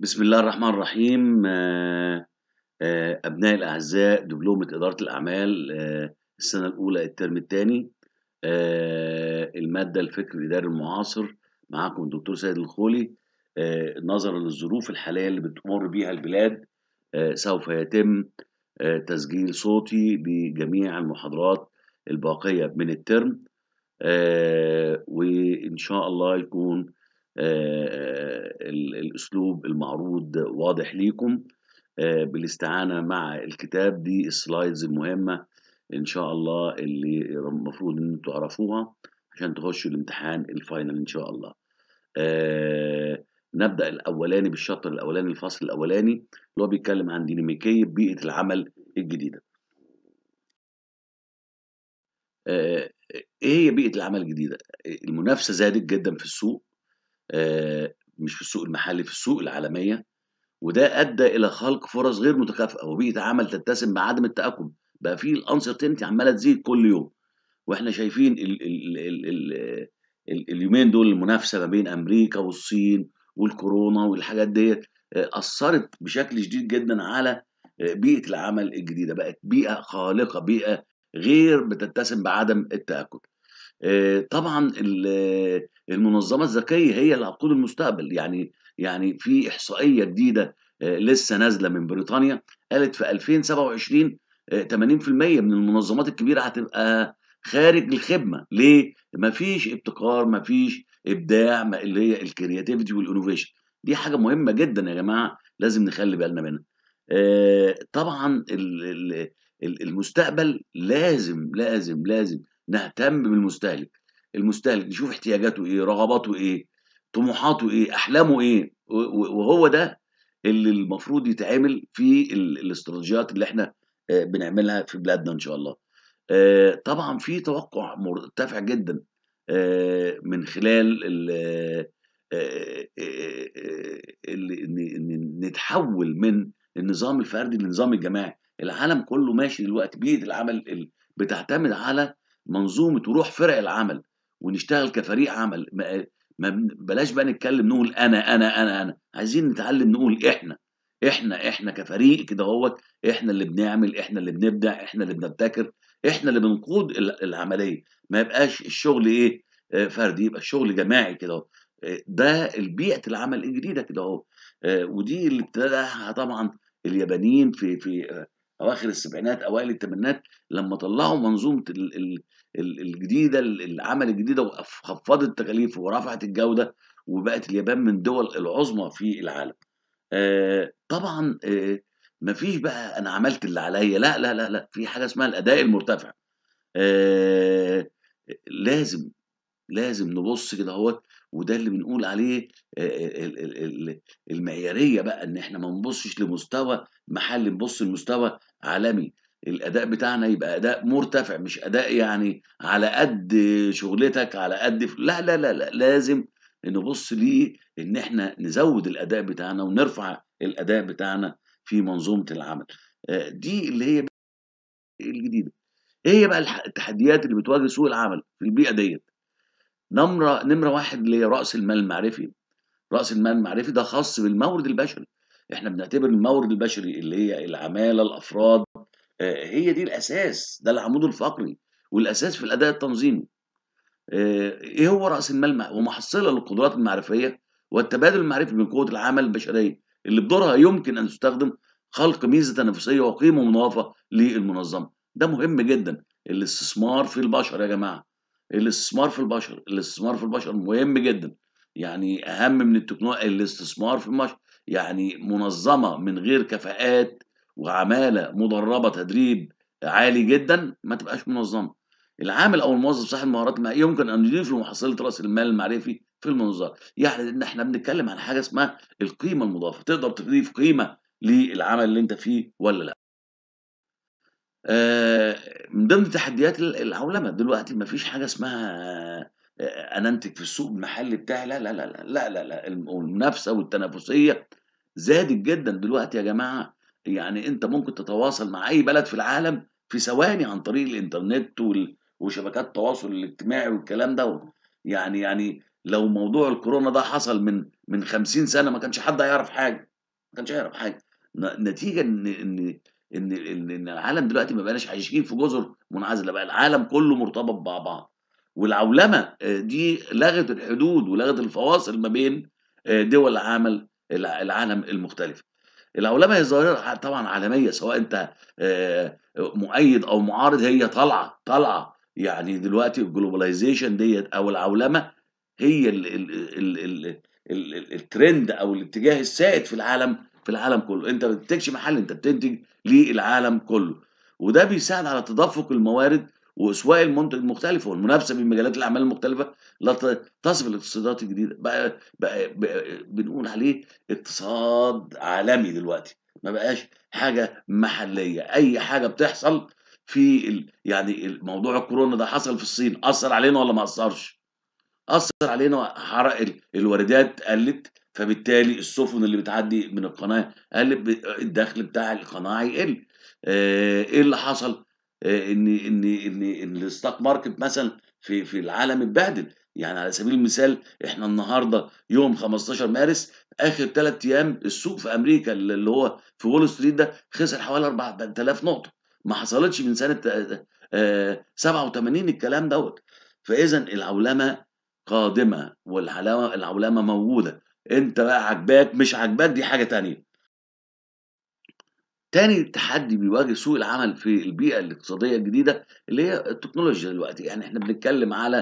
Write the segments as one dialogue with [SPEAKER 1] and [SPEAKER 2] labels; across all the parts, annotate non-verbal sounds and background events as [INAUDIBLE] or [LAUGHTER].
[SPEAKER 1] بسم الله الرحمن الرحيم آه، آه، أبنائي الأعزاء دبلومة إدارة الأعمال آه، السنة الأولى الترم الثاني المادة الفكر الإداري المعاصر معاكم الدكتور سيد الخولي نظرا للظروف الحالية اللي بتمر بيها البلاد سوف يتم تسجيل صوتي لجميع المحاضرات الباقية من الترم وإن شاء الله يكون آه، آه، الأسلوب المعروض واضح ليكم آه، بالاستعانة مع الكتاب دي السلايدز المهمة إن شاء الله اللي المفروض إن انتم تعرفوها عشان تخشوا الامتحان الفاينل إن شاء الله. نبدأ الأولاني بالشطر الأولاني الفصل الأولاني اللي هو بيتكلم عن ديناميكية بيئة العمل الجديدة. ايه هي بيئه العمل الجديده المنافسه زادت جدا في السوق آه، مش في السوق المحلي في السوق العالميه وده ادى الى خلق فرص غير متكافئه وبيئه عمل تتسم بعدم التاكل بقى في الانسرتينتي عماله تزيد كل يوم واحنا شايفين الـ الـ الـ الـ الـ اليومين دول المنافسه ما بين امريكا والصين والكورونا والحاجات ديت آه، اثرت بشكل شديد جدا على آه، بيئه العمل الجديده بقت بيئه خالقه بيئه غير بتتسم بعدم التاكد آه، طبعا آه، المنظمه الذكيه هي اللي هتقود المستقبل يعني يعني في احصائيه جديده آه، لسه نازله من بريطانيا قالت في 2027 80% من المنظمات الكبيره هتبقى خارج الخدمه ليه مفيش ابتكار مفيش ابداع اللي هي الكرياتيفيتي والانوفيشن دي حاجه مهمه جدا يا جماعه لازم نخلي بالنا منها طبعا المستقبل لازم لازم لازم نهتم بالمستهلك المستهلك نشوف احتياجاته ايه رغباته ايه طموحاته ايه احلامه ايه وهو ده اللي المفروض يتعمل في الاستراتيجيات اللي احنا آه، بنعملها في بلادنا ان شاء الله آه، طبعا في توقع مرتفع جدا آه، من خلال ان نتحول من النظام الفردي للنظام الجماعي العالم كله ماشي دلوقتي بيئه العمل بتعتمد على منظومه وروح فرق العمل ونشتغل كفريق عمل ما بلاش بقى نتكلم نقول انا انا انا انا عايزين نتعلم نقول احنا احنا احنا كفريق كده اهوت احنا اللي بنعمل احنا اللي بنبدع احنا اللي بنبتكر احنا اللي بنقود العمليه ما يبقاش الشغل ايه آه، فردي يبقى الشغل جماعي كده آه، ده بيئه العمل الجديده كده اهو آه، ودي اللي ابتداها طبعا اليابانيين في في اواخر السبعينات اوائل الثمانينات لما طلعوا منظومه الـ الـ الجديده العمل الجديده وخفضت التكاليف ورفعت الجوده وبقت اليابان من الدول العظمى في العالم. آه طبعا آه مفيش بقى انا عملت اللي عليا لا لا لا لا في حاجه اسمها الاداء المرتفع. آه لازم لازم نبص كده اهوت وده اللي بنقول عليه المعياريه بقى ان احنا ما نبصش لمستوى محلي نبص لمستوى عالمي الاداء بتاعنا يبقى اداء مرتفع مش اداء يعني على قد شغلتك على قد لا, لا لا لا لازم نبص ليه ان احنا نزود الاداء بتاعنا ونرفع الاداء بتاعنا في منظومه العمل دي اللي هي الجديده ايه هي بقى التحديات اللي بتواجه سوق العمل في البيئه ديت نمرة نمرة واحد لرأس المال المعرفي رأس المال المعرفي ده خاص بالمورد البشري احنا بنعتبر المورد البشري اللي هي العمالة الأفراد آه، هي دي الأساس ده العمود الفقري والأساس في الأداء التنظيمي آه، ايه هو رأس المال ومحصلة للقدرات المعرفية والتبادل المعرفي بين قوة العمل البشرية اللي بدورها يمكن أن تستخدم خلق ميزة تنافسية وقيمة مضافة للمنظمة ده مهم جدا الاستثمار في البشر يا جماعة الاستثمار في البشر الاستثمار في البشر مهم جدا يعني اهم من التكنولوجيا الاستثمار في البشر يعني منظمه من غير كفاءات وعماله مدربه تدريب عالي جدا ما تبقاش منظمه العامل او الموظف صاحب المهارات ما يمكن ان يضيف لمحصله راس المال المعرفي في المنظار يعني ان احنا بنتكلم عن حاجه اسمها القيمه المضافه تقدر تضيف قيمه للعمل اللي انت فيه ولا لا آه، من ضمن تحديات العولمه دلوقتي ما فيش حاجه اسمها آه، انا انتج في السوق المحلي بتاعي لا لا لا لا لا, لا. المنافسه والتنافسيه زادت جدا دلوقتي يا جماعه يعني انت ممكن تتواصل مع اي بلد في العالم في ثواني عن طريق الانترنت وشبكات التواصل الاجتماعي والكلام ده يعني يعني لو موضوع الكورونا ده حصل من من 50 سنه ما كانش حد هيعرف حاجه ما كانش هيعرف حاجه نتيجه ان ان ان ان العالم دلوقتي ما بقناش عايشين في جزر منعزله بقى العالم كله مرتبط ببعض والعولمه دي لغت الحدود ولغت الفواصل ما بين دول عمل العالم المختلفه العولمه هي ظاهره طبعا عالميه سواء انت مؤيد او معارض هي طالعه طالعه يعني دلوقتي الجلوباليزيشن ديت او العولمه هي الترند او الاتجاه السائد في العالم في العالم كله انت ما بتنتجش محل انت بتنتج للعالم كله وده بيساعد على تدفق الموارد واسواق المنتج المختلفه والمنافسه بين مجالات الاعمال المختلفه لا تصف الاقتصادات الجديده بقى, بقى, بقى بنقول عليه اقتصاد عالمي دلوقتي ما بقاش حاجه محليه اي حاجه بتحصل في ال... يعني موضوع الكورونا ده حصل في الصين اثر علينا ولا ما اثرش اثر علينا حرق ال... الواردات قلت فبالتالي السفن اللي بتعدي من القناه قلب الدخل بتاع القناه هيقل آه، ايه اللي حصل آه، ان ان ان ان الستوك ماركت مثلا في في العالم اتبهدل يعني على سبيل المثال احنا النهارده يوم 15 مارس اخر ثلاث ايام السوق في امريكا اللي هو في وول ستريت ده خسر حوالي 4000 نقطه ما حصلتش من سنه 87 آه، الكلام دوت فاذا العولمه قادمه والعولمه العولمه موجوده انت بقى عجباك مش عجباك دي حاجه تانية تاني تحدي بيواجه سوق العمل في البيئه الاقتصاديه الجديده اللي هي التكنولوجيا دلوقتي يعني احنا بنتكلم على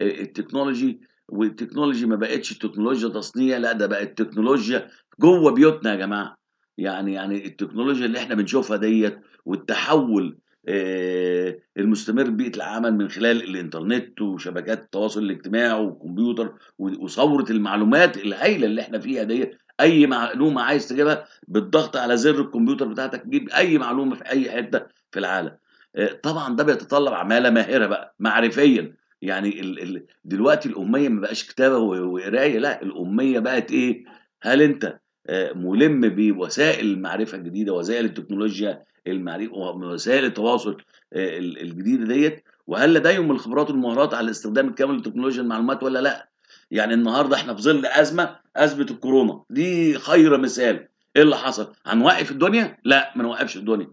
[SPEAKER 1] آه، التكنولوجي والتكنولوجي ما بقتش تكنولوجيا تصنيع لا ده بقت تكنولوجيا جوه بيوتنا يا جماعه يعني يعني التكنولوجيا اللي احنا بنشوفها ديت والتحول آه، المستمر بيئه العمل من خلال الانترنت وشبكات التواصل الاجتماعي والكمبيوتر وثوره المعلومات الهائله اللي احنا فيها ديت اي معلومه عايز تجيبها بالضغط على زر الكمبيوتر بتاعتك تجيب اي معلومه في اي حته في العالم آه، طبعا ده بيتطلب عماله ماهره بقى معرفيا يعني ال ال دلوقتي الاميه ما بقاش كتابه وقرايه لا الاميه بقت ايه هل انت آه، ملم بوسائل المعرفه الجديده وسائل التكنولوجيا المعرفه ووسائل التواصل آه، الجديده ديت وهل لديهم الخبرات والمهارات على الاستخدام الكامل لتكنولوجيا المعلومات ولا لا يعني النهارده احنا في ظل ازمه ازمه الكورونا دي خير مثال ايه اللي حصل هنوقف الدنيا لا ما نوقفش الدنيا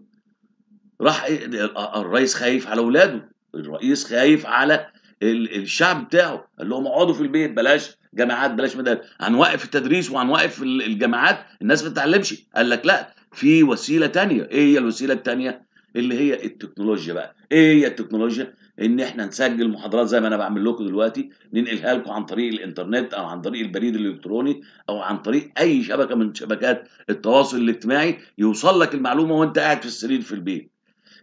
[SPEAKER 1] راح إيه، الرئيس خايف على اولاده الرئيس خايف على الشعب بتاعه قال لهم اقعدوا في البيت بلاش جامعات بلاش مدارس هنوقف التدريس وهنوقف الجامعات الناس ما تتعلمش قال لك لا في وسيله ثانيه ايه هي الوسيله الثانيه اللي هي التكنولوجيا بقى ايه هي التكنولوجيا ان احنا نسجل محاضرات زي ما انا بعمل لكم دلوقتي ننقلها لكم عن طريق الانترنت او عن طريق البريد الالكتروني او عن طريق اي شبكه من شبكات التواصل الاجتماعي يوصل لك المعلومه وانت قاعد في السرير في البيت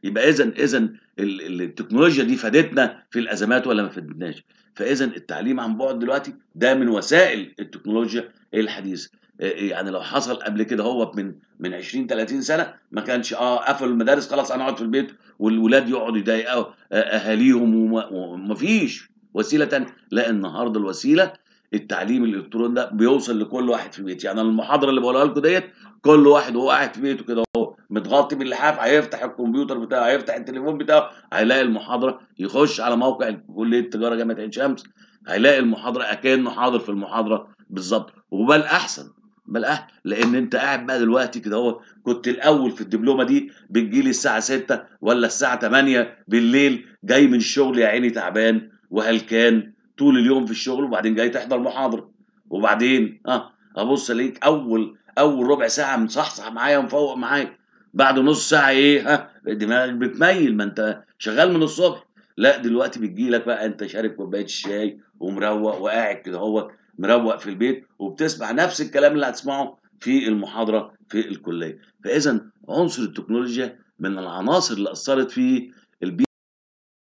[SPEAKER 1] يبقى اذا اذا التكنولوجيا دي فادتنا في الازمات ولا ما فادتناش فاذا التعليم عن بعد دلوقتي ده من وسائل التكنولوجيا الحديثه يعني لو حصل قبل كده هو من من 20 30 سنه ما كانش اه قفلوا المدارس خلاص انا اقعد في البيت والولاد يقعدوا يضايقوا آه، اهاليهم ومفيش وسيله لا النهارده الوسيله التعليم الالكتروني ده بيوصل لكل واحد في بيته يعني المحاضره اللي بقولها لكم ديت كل واحد وهو قاعد في بيته كده اهو متغطي باللحاف هيفتح الكمبيوتر بتاعه هيفتح التليفون بتاعه هيلاقي المحاضره يخش على موقع كليه التجاره جامعه عين شمس هيلاقي المحاضره اكنه حاضر في المحاضره بالظبط وبل احسن بالاه لان انت قاعد بقى دلوقتي كده هو كنت الاول في الدبلومه دي بتجيلي الساعه 6 ولا الساعه 8 بالليل جاي من الشغل يا عيني تعبان وهلكان طول اليوم في الشغل وبعدين جاي تحضر محاضره وبعدين اه ابص ليك اول اول ربع ساعه مصحصح معايا ومفوق معايا بعد نص ساعه ايه ها دماغك بتميل ما انت شغال من الصبح لا دلوقتي بتجيلك بقى انت شارب كوبايه الشاي ومروق وقاعد كده هو مروق في البيت وبتسمع نفس الكلام اللي هتسمعه في المحاضره في الكليه فاذا عنصر التكنولوجيا من العناصر اللي اثرت في البيئه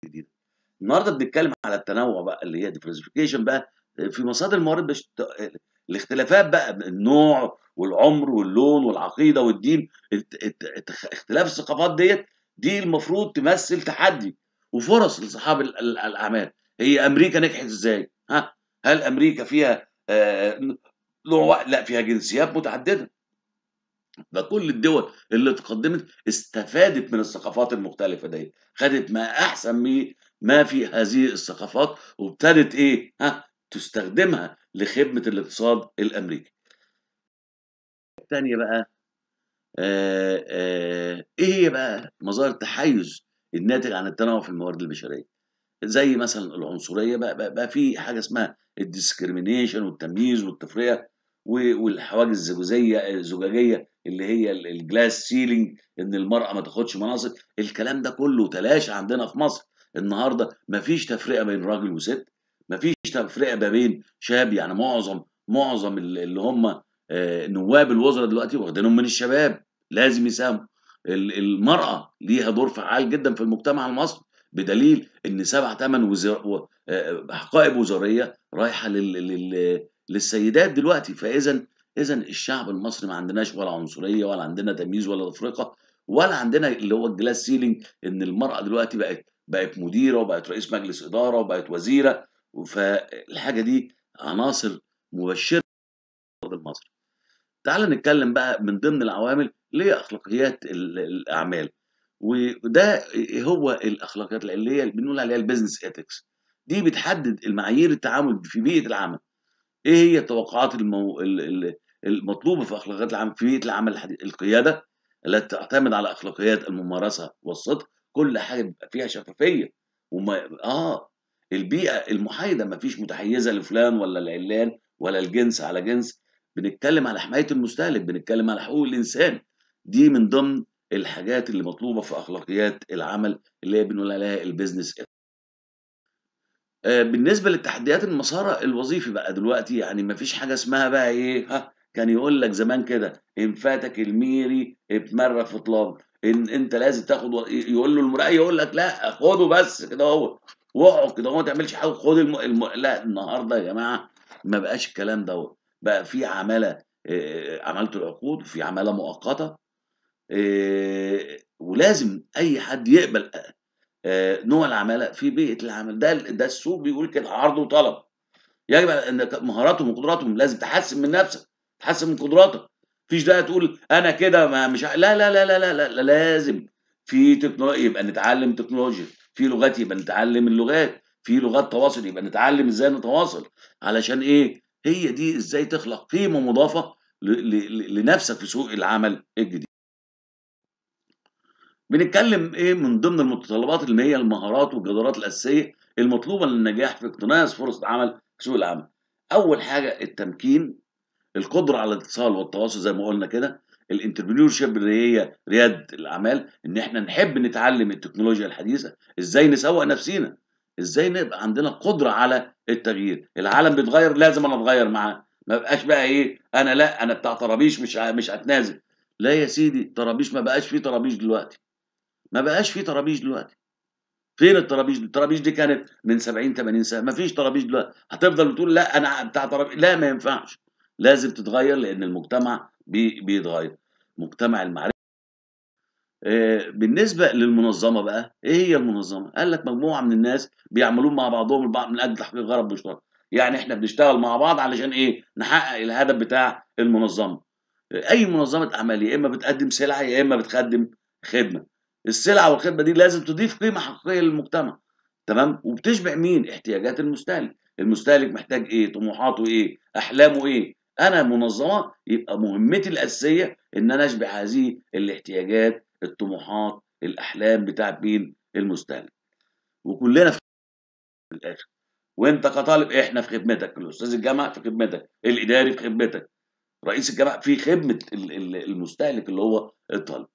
[SPEAKER 1] الجديده النهارده بنتكلم على التنوع بقى اللي هي ديفرسيفيكيشن بقى في مصادر الموارد بش... الاختلافات بقى النوع والعمر واللون والعقيده والدين اختلاف الثقافات ديت دي المفروض تمثل تحدي وفرص لصحاب الاعمال هي امريكا نجحت ازاي ها هل امريكا فيها آه، آه، نوع لا فيها جنسيات متعدده ده كل الدول اللي تقدمت استفادت من الثقافات المختلفه دي خدت ما احسن ما في هذه الثقافات وابتدت ايه ها تستخدمها لخدمه الاقتصاد الامريكي الثانيه بقى آه، ايه هي بقى مظاهر تحيز الناتج عن التنوع في الموارد البشريه زي مثلا العنصريه بقى, بقى, بقى في حاجه اسمها الديسكريميشن والتمييز والتفرقه والحواجز الزجاجيه آه، الزجاجيه اللي هي الجلاس سيلينج ان المراه ما تاخدش مناصب الكلام ده كله تلاشى عندنا في مصر النهارده مفيش تفرقه بين راجل وست مفيش تفرقه ما بين شاب يعني معظم معظم اللي هم آه، نواب الوزراء دلوقتي واخدينهم من الشباب لازم يساهموا المراه ليها دور فعال جدا في المجتمع المصري بدليل ان سبع ثمان آه، حقائب وزاريه رايحه لل... لل... للسيدات دلوقتي فاذا اذا الشعب المصري ما عندناش ولا عنصريه ولا عندنا تمييز ولا تفرقه ولا عندنا اللي هو الجلاس سيلينج ان المراه دلوقتي بقت بقت مديره وبقت رئيس مجلس اداره وبقت وزيره فالحاجه دي عناصر مبشره المصري تعال نتكلم بقى من ضمن العوامل ليه اخلاقيات الاعمال وده هو الاخلاقيات اللي هي بنقول عليها البيزنس اتكس دي بتحدد المعايير التعامل في بيئه العمل ايه هي التوقعات المو... المطلوبه في اخلاقيات العمل في بيئه العمل القياده التي تعتمد على اخلاقيات الممارسه والصدق كل حاجه بيبقى فيها شفافيه وما اه البيئه المحايده ما فيش متحيزه لفلان ولا العلان ولا الجنس على جنس بنتكلم على حمايه المستهلك بنتكلم على حقوق الانسان دي من ضمن الحاجات اللي مطلوبه في اخلاقيات العمل اللي هي بنقول عليها البيزنس آه، بالنسبه للتحديات المسار الوظيفي بقى دلوقتي يعني مفيش حاجه اسمها بقى ايه ها كان يقول لك زمان كده ان فاتك الميري اتمرق في طلاب ان انت لازم تاخد يقول له المراقب يقول لك لا خده بس كده هو واقعد كده هو ما تعملش حاجه خد الم... الم... لا النهارده يا جماعه ما بقاش الكلام دوت بقى في عماله آه، عماله العقود وفي عماله مؤقته آه، ولازم اي حد يقبل آه، نوع العماله في بيئه العمل ده ده السوق بيقول كده عرض وطلب يجب ان مهاراتهم وقدراتهم لازم تحسن من نفسك تحسن من قدراتك مفيش ده تقول انا كده ما مش لا لا لا لا لا, لا, لا لازم في تكنولوجيا يبقى نتعلم تكنولوجيا في لغات يبقى نتعلم اللغات في لغات تواصل يبقى نتعلم ازاي نتواصل علشان ايه هي دي ازاي تخلق قيمه مضافه لنفسك في سوق العمل الجديد بنتكلم ايه من ضمن المتطلبات اللي هي المهارات والجدارات الاساسيه المطلوبه للنجاح في اقتناص فرص عمل في سوق العمل. اول حاجه التمكين القدره على الاتصال والتواصل زي ما قلنا كده الانتربريور شيب اللي هي رياد الاعمال ان احنا نحب نتعلم التكنولوجيا الحديثه ازاي نسوق نفسينا ازاي نبقى عندنا قدره على التغيير العالم بيتغير لازم انا اتغير معاه ما بقاش بقى ايه انا لا انا بتاع طرابيش مش مش هتنازل لا يا سيدي طرابيش ما بقاش فيه طرابيش دلوقتي ما بقاش في ترابيج دلوقتي فين الترابيج الترابيج دي كانت من 70 80 سنه ما فيش ترابيج دلوقتي هتفضل تقول لا انا بتاع ترابيج لا ما ينفعش لازم تتغير لان المجتمع بي بيتغير مجتمع المعرفه آه، بالنسبه للمنظمه بقى ايه هي المنظمه قال لك مجموعه من الناس بيعملون مع بعضهم البعض من اجل تحقيق غرض مشترك يعني احنا بنشتغل مع بعض علشان ايه نحقق الهدف بتاع المنظمه آه، اي منظمه اعمال يا اما بتقدم سلعه يا اما بتقدم خدمه السلعه والخدمه دي لازم تضيف قيمه حقيقيه للمجتمع تمام وبتشبع مين احتياجات المستهلك المستهلك محتاج ايه طموحاته ايه احلامه ايه انا منظمه يبقى مهمتي الاساسيه ان انا اشبع هذه الاحتياجات الطموحات الاحلام بتاعت مين المستهلك وكلنا في الاخر وانت كطالب احنا في خدمتك الاستاذ الجامعه في خدمتك الاداري في خدمتك رئيس الجامعه في خدمه المستهلك اللي هو الطالب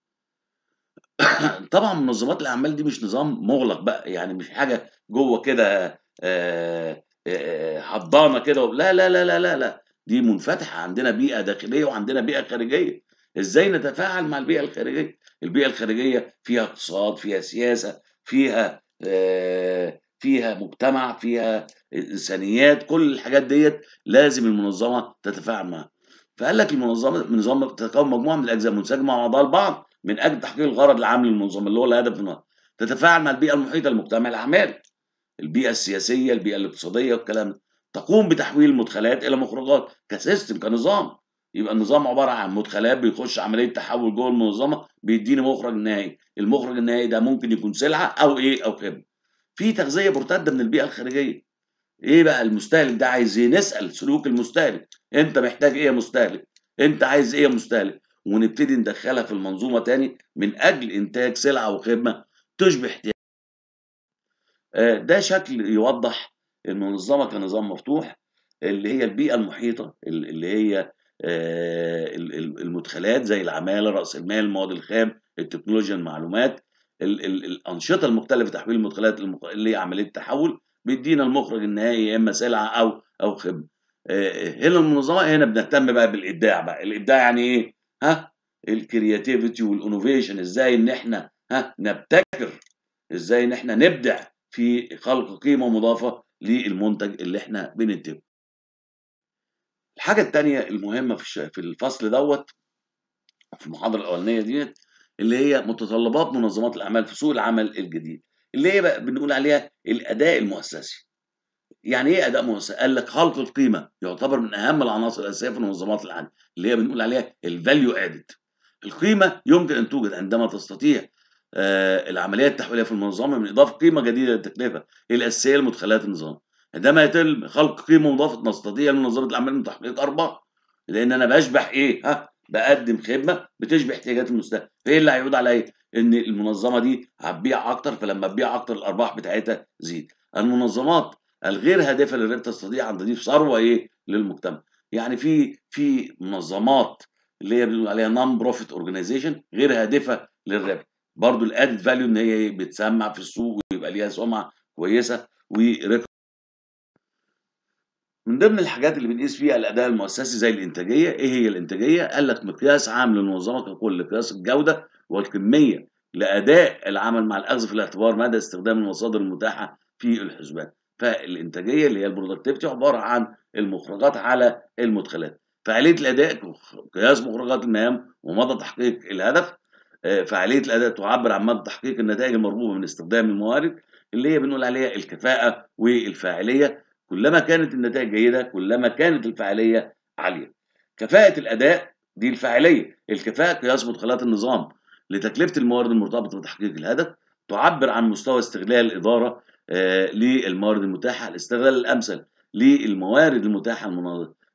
[SPEAKER 1] [COUGHS] طبعًا منظمات الأعمال دي مش نظام مُغلق بقى، يعني مش حاجة جوّه كده آه، آه، آه، حضّانة كده لا، لا، لا، لا، لا، لأ، دي مُنفتحة، عندنا بيئة داخلية وعندنا بيئة خارجية، إزاي نتفاعل مع البيئة الخارجية؟ البيئة الخارجية فيها اقتصاد، فيها سياسة، فيها فيها مجتمع، فيها إنسانيات، كل الحاجات ديت لازم المنظمة تتفاعل معاها، فقال لك المنظمة نظام بتتكوّن مجموعة من الأجزاء منسجمة مع بعضها البعض من اجل تحقيق الغرض العام للمنظمه اللي هو الهدف منها تتفاعل مع البيئه المحيطه لمجتمع الاعمال البيئه السياسيه البيئه الاقتصاديه والكلام ده تقوم بتحويل المدخلات الى مخرجات كسيستم كنظام يبقى النظام عباره عن مدخلات بيخش عمليه تحول جوه المنظمه بيديني مخرج نهائي المخرج النهائي ده ممكن يكون سلعه او ايه او خدمه في تغذيه مرتده من البيئه الخارجيه ايه بقى المستهلك ده عايز ايه نسال سلوك المستهلك انت محتاج ايه يا مستهلك انت عايز ايه يا مستهلك ونبتدي ندخلها في المنظومه تاني من اجل انتاج سلعه وخدمه تشبه احتياج آه، ده شكل يوضح المنظمه كنظام مفتوح اللي هي البيئه المحيطه اللي هي آه، المدخلات زي العماله راس المال المواد الخام التكنولوجيا المعلومات الانشطه المختلفه تحويل المدخلات اللي هي عمليه التحول بيدينا المخرج النهائي يا اما سلعه او او خدمه آه، هنا المنظمه هنا بنهتم بقى بالابداع بقى الابداع يعني ايه ها الكرياتيفيتي والانوفيشن ازاي ان احنا ها نبتكر ازاي ان احنا نبدع في خلق قيمه مضافه للمنتج اللي احنا بننتجه الحاجه الثانيه المهمه في الفصل دوت في المحاضره الاولانيه ديت اللي هي متطلبات منظمات الاعمال في سوق العمل الجديد اللي هي بقى بنقول عليها الاداء المؤسسي يعني ايه اداء مؤثر؟ قال لك خلق القيمه يعتبر من اهم العناصر الاساسيه في المنظمات العامه اللي هي بنقول عليها الفاليو ادد. القيمه يمكن ان توجد عندما تستطيع العمليات آه، العمليه التحويليه في المنظمه من اضافه قيمه جديده للتكلفه الاساسيه لمدخلات النظام. عندما يتم خلق قيمه مضافه نستطيع لمنظمه الاعمال من تحقيق ارباح. لان انا بشبح ايه؟ ها؟ بقدم خدمه بتشبه احتياجات المستهلك، فايه اللي هيعود عليا؟ ان المنظمه دي هتبيع اكتر فلما تبيع اكتر الارباح بتاعتها تزيد. المنظمات الغير هادفه للربح تستطيع ان تضيف ثروه ايه للمجتمع يعني في في منظمات اللي هي بنقول عليها نون بروفيت اورجانيزيشن غير هادفه للربح برضو الادد فاليو ان هي بتسمع في السوق ويبقى ليها سمعه كويسه و من ضمن الحاجات اللي بنقيس فيها الاداء المؤسسي زي الانتاجيه ايه هي الانتاجيه قال لك مقياس عام للمنظمه ككل قياس الجوده والكميه لاداء العمل مع الاخذ في الاعتبار مدى استخدام المصادر المتاحه في الحسبان فالانتاجيه اللي هي البرودكتيفيتي عباره عن المخرجات على المدخلات فعاليه الاداء قياس مخرجات المهام ومدى تحقيق الهدف آه، فعاليه الاداء تعبر عن مدى تحقيق النتائج المرغوبه من استخدام الموارد اللي هي بنقول عليها الكفاءه والفاعليه كلما كانت النتائج جيده كلما كانت الفاعليه عاليه كفاءه الاداء دي الفاعليه الكفاءه قياس مدخلات النظام لتكلفه الموارد المرتبطه بتحقيق الهدف تعبر عن مستوى استغلال الاداره آه، للموارد المتاحة الاستغلال الأمثل للموارد المتاحة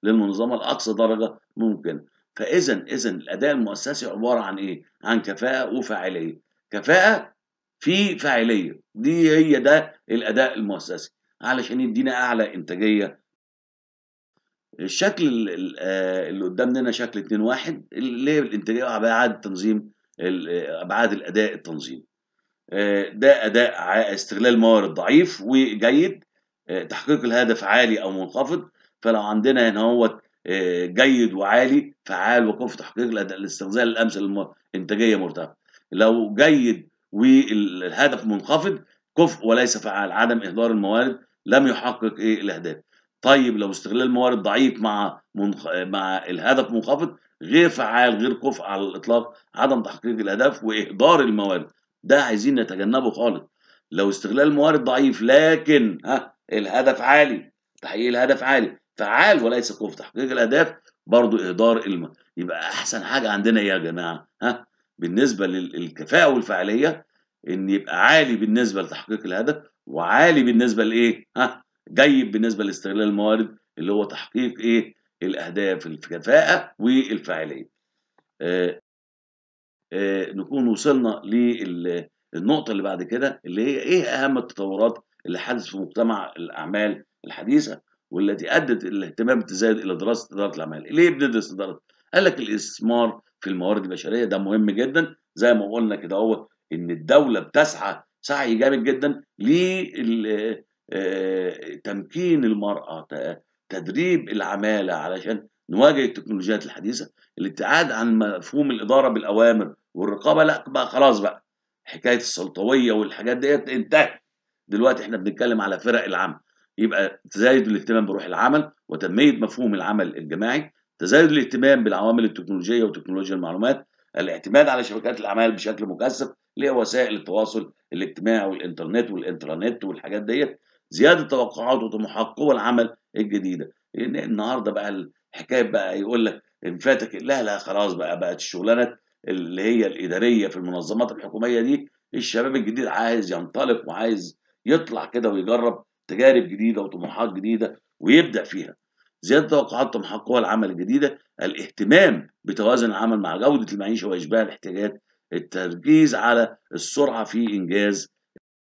[SPEAKER 1] للمنظمة لأقصى درجة ممكنة فإذا إذا الأداء المؤسسي عبارة عن إيه؟ عن كفاءة وفاعلية كفاءة في فاعلية دي هي ده الأداء المؤسسي علشان يدينا أعلى إنتاجية الشكل آه، اللي قدامنا شكل 2 1 اللي هي الانتاجيه وابعاد تنظيم آه، ابعاد الاداء التنظيمي آه، ده اداء استغلال موارد ضعيف وجيد آه، تحقيق الهدف عالي او منخفض فلو عندنا هنا هو آه، جيد وعالي فعال وقف تحقيق الاستغلال الامثل الانتاجيه مرتفعه لو جيد والهدف منخفض كفء وليس فعال عدم اهدار الموارد لم يحقق ايه الاهداف طيب لو استغلال موارد ضعيف مع منخ... مع الهدف منخفض غير فعال غير كفء على الاطلاق عدم تحقيق الاهداف واهدار الموارد ده عايزين نتجنبه خالص لو استغلال موارد ضعيف لكن ها الهدف عالي تحقيق الهدف عالي فعال وليس كوف تحقيق الاهداف برضو اهدار الماء يبقى احسن حاجه عندنا ايه يا جماعه ها بالنسبه للكفاءه والفعاليه ان يبقى عالي بالنسبه لتحقيق الهدف وعالي بالنسبه لايه ها جيد بالنسبه لاستغلال الموارد اللي هو تحقيق ايه الاهداف الكفاءه والفعاليه آه، آه، نكون وصلنا للنقطه اللي بعد كده اللي هي ايه اهم التطورات اللي حدثت في مجتمع الاعمال الحديثه والتي ادت الاهتمام الزايد الى دراسه اداره الاعمال ليه بندرس اداره قال لك الاستثمار في الموارد البشريه ده مهم جدا زي ما قلنا كده هو ان الدوله بتسعى سعي جامد جدا لتمكين آه، آه، المراه تدريب العماله علشان نواجه التكنولوجيات الحديثه الابتعاد عن مفهوم الاداره بالاوامر والرقابه لا بقى خلاص بقى حكايه السلطويه والحاجات ديت انتهت دلوقتي احنا بنتكلم على فرق العمل يبقى تزايد الاهتمام بروح العمل وتنميه مفهوم العمل الجماعي تزايد الاهتمام بالعوامل التكنولوجيه وتكنولوجيا المعلومات الاعتماد على شبكات الاعمال بشكل مكثف اللي هي وسائل التواصل الاجتماعي والانترنت والانترنت والحاجات ديت زياده توقعات وطموحات قوى العمل الجديده لان النهارده بقى الحكايه بقى يقول لك ان فاتك لا لا خلاص بقى بقت الشغلانات اللي هي الاداريه في المنظمات الحكوميه دي الشباب الجديد عايز ينطلق وعايز يطلع كده ويجرب تجارب جديده وطموحات جديده ويبدا فيها زياده توقعات طموحات قوى العمل الجديده الاهتمام بتوازن العمل مع جوده المعيشه واشباع الاحتياجات التركيز على السرعه في انجاز